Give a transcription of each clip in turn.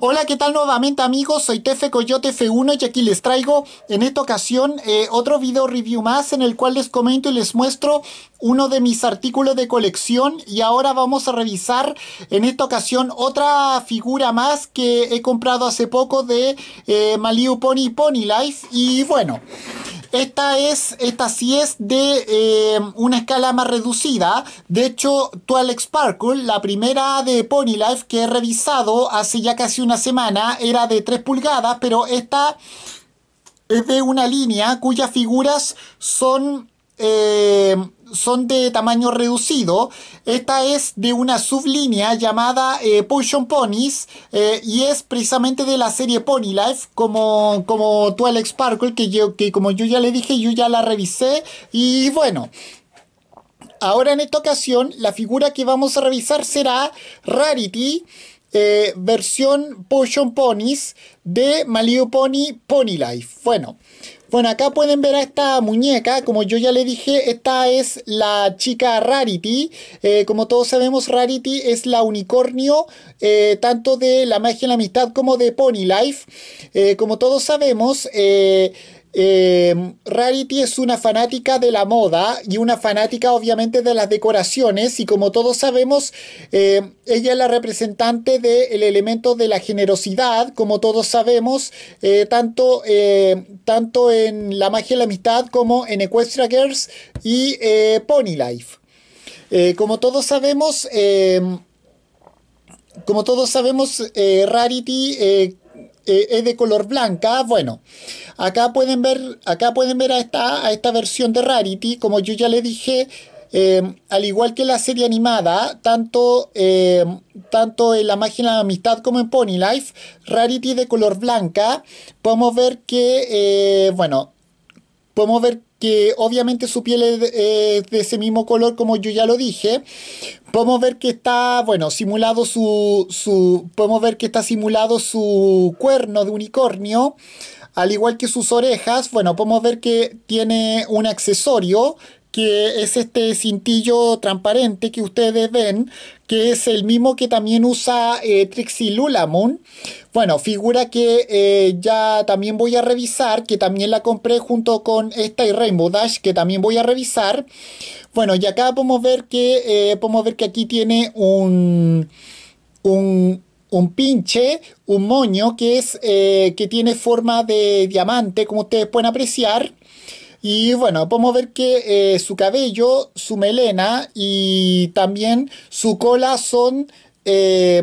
Hola, ¿qué tal nuevamente amigos? Soy Tefe Coyote F1 y aquí les traigo en esta ocasión eh, otro video review más en el cual les comento y les muestro uno de mis artículos de colección y ahora vamos a revisar en esta ocasión otra figura más que he comprado hace poco de eh, Pony Pony Life y bueno... Esta es, esta sí es de eh, una escala más reducida. De hecho, Twilight Sparkle, la primera de Pony Life que he revisado hace ya casi una semana, era de 3 pulgadas, pero esta es de una línea cuyas figuras son eh, son de tamaño reducido. Esta es de una sublínea llamada eh, Potion Ponies eh, y es precisamente de la serie Pony Life, como, como Twilight Sparkle, que, yo, que como yo ya le dije, yo ya la revisé y bueno. Ahora en esta ocasión la figura que vamos a revisar será Rarity versión Potion Ponies de Malio Pony Pony Life. Bueno, bueno, acá pueden ver a esta muñeca, como yo ya le dije, esta es la chica Rarity. Eh, como todos sabemos, Rarity es la unicornio eh, tanto de la magia y la amistad como de Pony Life. Eh, como todos sabemos, Em, Rarity es una fanática de la moda y una fanática obviamente de las decoraciones y como todos sabemos, em, ella es la representante del elemento de la generosidad, como todos sabemos, eh, tanto, em, tanto en La magia de la amistad como en Equestria Girls y eh, Pony Life. Eh, como todos sabemos, como todos sabemos, Rarity eh, es de color blanca. Bueno, acá pueden ver, acá pueden ver a, esta, a esta versión de Rarity. Como yo ya le dije, eh, al igual que la serie animada, tanto, eh, tanto en La Magia de Amistad como en Pony Life, Rarity de color blanca, podemos ver que, bueno, podemos ver que obviamente su piel es de, ese mismo color como yo ya lo dije. Podemos ver que está, bueno, simulado su, su, podemos ver que está simulado su cuerno de unicornio, al igual que sus orejas. Bueno, podemos ver que tiene un accesorio que es este cintillo transparente que ustedes ven, que es el mismo que también usa eh, Trixie Lulamon. Bueno, figura que eh, ya también voy a revisar, que también la compré junto con esta y Rainbow Dash, que también voy a revisar. Bueno, y acá podemos ver que, eh, podemos ver que aquí tiene un, un, un pinche, un moño que, es, eh, que tiene forma de diamante, como ustedes pueden apreciar. Y bueno, podemos ver que eh, su cabello, su melena y también su cola son... Eh,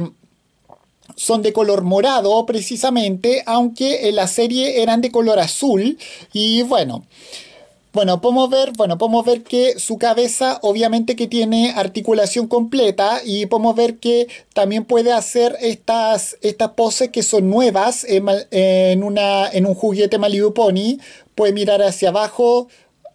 son de color morado precisamente, aunque en la serie eran de color azul. Y bueno, bueno, podemos ver, bueno, podemos ver que su cabeza obviamente que tiene articulación completa y podemos ver que también puede hacer estas, estas poses que son nuevas en, en un juguete Malibu Pony puede mirar hacia abajo,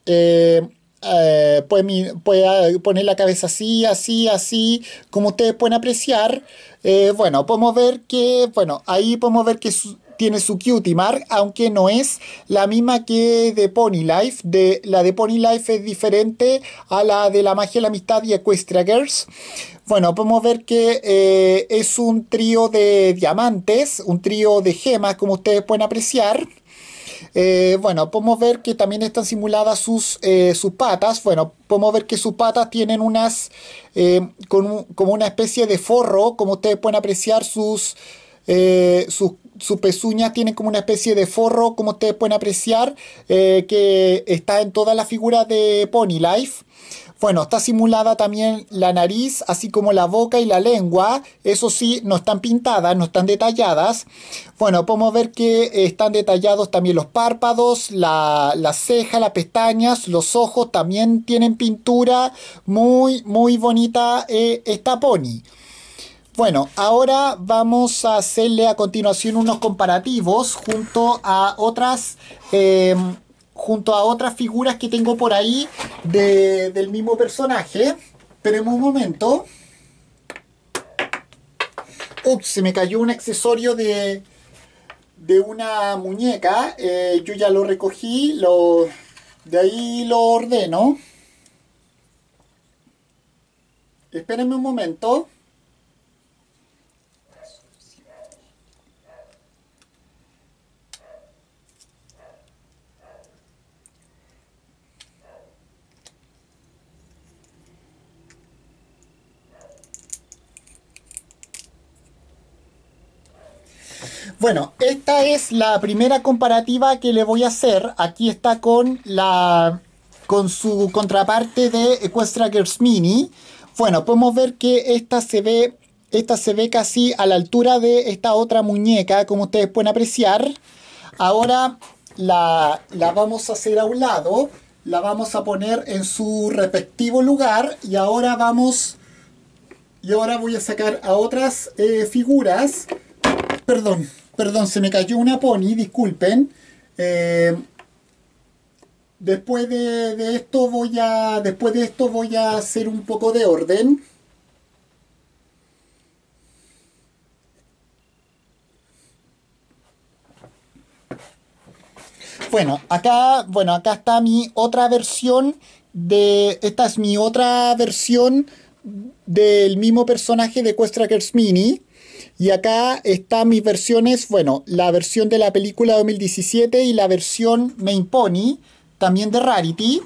eh, eh, puede, ah, poner la cabeza así, así, así, como ustedes pueden apreciar. Eh, bueno, podemos ver que, bueno, ahí podemos ver que tiene su cutie mark, aunque no es la misma que de Pony Life. De, la de Pony Life es diferente a la de la magia, la amistad y Equestria Girls. Bueno, podemos ver que es un trío de diamantes, un trío de gemas, como ustedes pueden apreciar. Eh, bueno, podemos ver que también están simuladas sus, eh, sus patas. Bueno, podemos ver que sus patas tienen unas, eh, con como una especie de forro, como ustedes pueden apreciar sus... sus pezuñas tienen como una especie de forro, como ustedes pueden apreciar, que está en toda la figura de Pony Life. Bueno, está simulada también la nariz, así como la boca y la lengua. Eso sí, no están pintadas, no están detalladas. Bueno, podemos ver que eh, están detallados también los párpados, la, ceja, las pestañas, los ojos también tienen pintura. Muy, muy bonita eh, esta pony. Bueno, ahora vamos a hacerle a continuación unos comparativos junto a otras... Eh, junto a otras figuras que tengo por ahí de, del mismo personaje. Pero un momento. Ups, se me cayó un accesorio de, de una muñeca. Eh, yo ya lo recogí, de ahí lo ordeno. Espérenme un momento. Bueno, esta es la primera comparativa que le voy a hacer. Aquí está con la con su contraparte de Girls Mini. Bueno, podemos ver que esta se ve esta se ve casi a la altura de esta otra muñeca, como ustedes pueden apreciar. Ahora la, vamos a hacer a un lado, la vamos a poner en su respectivo lugar y ahora vamos... Y ahora voy a sacar a otras eh, figuras. Perdón. Perdón, se me cayó una pony, disculpen. Eh, después de, esto voy a. Después de esto voy a hacer un poco de orden. Bueno, acá, bueno, acá está mi otra versión de. Esta es mi otra versión del mismo personaje de Quest Mini. Y acá están mis versiones, bueno, la versión de la película 2017 y la versión Main Pony, también de Rarity.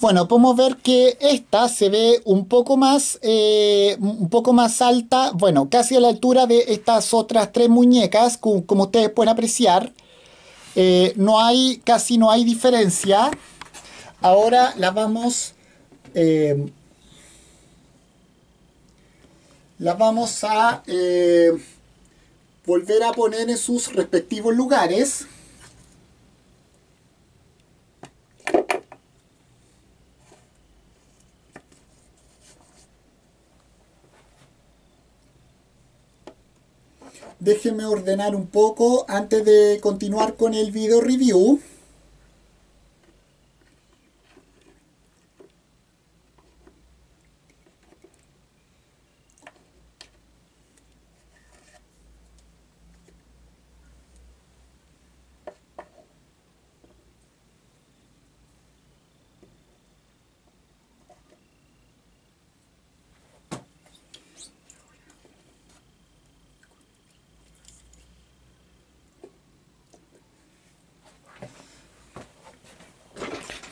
Bueno, podemos ver que esta se ve un poco más, eh, un poco más alta, bueno, casi a la altura de estas otras tres muñecas, como, ustedes pueden apreciar. Eh, no hay, casi no hay diferencia. Ahora las vamos... a... Eh, las vamos a eh, volver a poner en sus respectivos lugares. Déjenme ordenar un poco antes de continuar con el video review.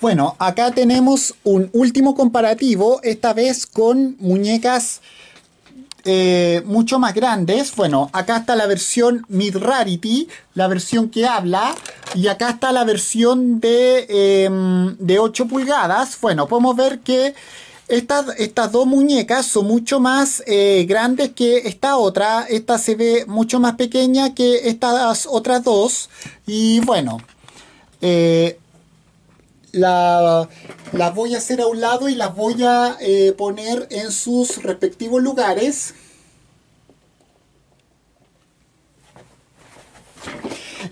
Bueno, acá tenemos un último comparativo, esta vez con muñecas eh, mucho más grandes. Bueno, acá está la versión Mid Rarity, la versión que habla. Y acá está la versión de, 8 em, pulgadas. Bueno, podemos ver que estas, estas dos muñecas son mucho más eh, grandes que esta otra. Esta se ve mucho más pequeña que estas otras dos. Y bueno, eh, la, las voy a hacer a un lado y las voy a eh, poner en sus respectivos lugares.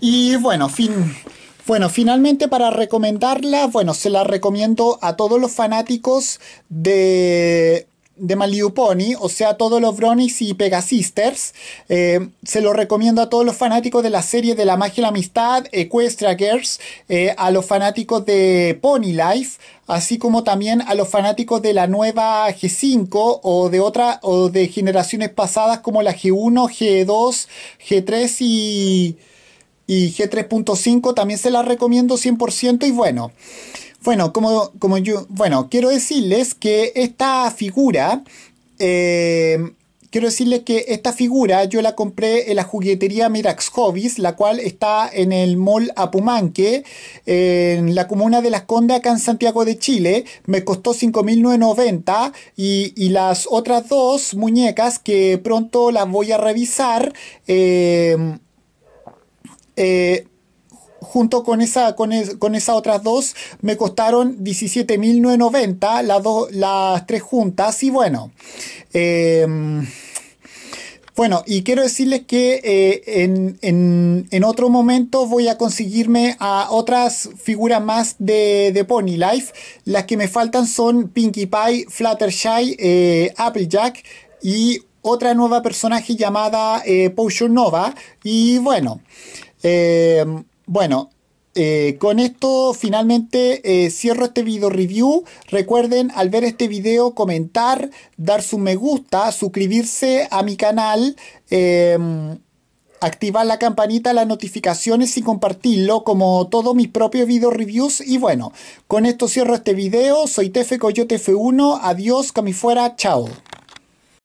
Y bueno, fin. Bueno, finalmente para recomendarla, bueno, se la recomiendo a todos los fanáticos de de Pony, o sea, todos los Bronies y Pegasisters. Eh, se lo recomiendo a todos los fanáticos de la serie de la magia y la amistad, Equestria Girls, eh, a los fanáticos de Pony Life, así como también a los fanáticos de la nueva G5 o de otra o de generaciones pasadas como la G1, G2, G3 y, y G3.5. También se las recomiendo 100% y bueno. Bueno, como, como yo, bueno, quiero decirles que esta figura, eh, quiero decirles que esta figura yo la compré en la juguetería Mirax Hobbies, la cual está en el mall Apumanque, en la comuna de Las Condes, acá en Santiago de Chile. Me costó 5.990 y, y las otras dos muñecas que pronto las voy a revisar. Eh, eh, junto con, esa, con, esas otras dos me costaron 17.990 las, las tres juntas y bueno. Em, bueno, y quiero decirles que eh, en, otro momento voy a conseguirme a otras figuras más de, de Pony Life. Las que me faltan son Pinkie Pie, Fluttershy, eh, Applejack y otra nueva personaje llamada eh, Potion Nova. Y bueno, em, bueno, eh, con esto finalmente eh, cierro este video review. Recuerden al ver este video comentar, dar su me gusta, suscribirse a mi canal, em, activar la campanita, las notificaciones y compartirlo como todos mis propios video reviews. Y bueno, con esto cierro este video. Soy Tefe Coyote F1. Adiós, camifuera, fuera. Chao.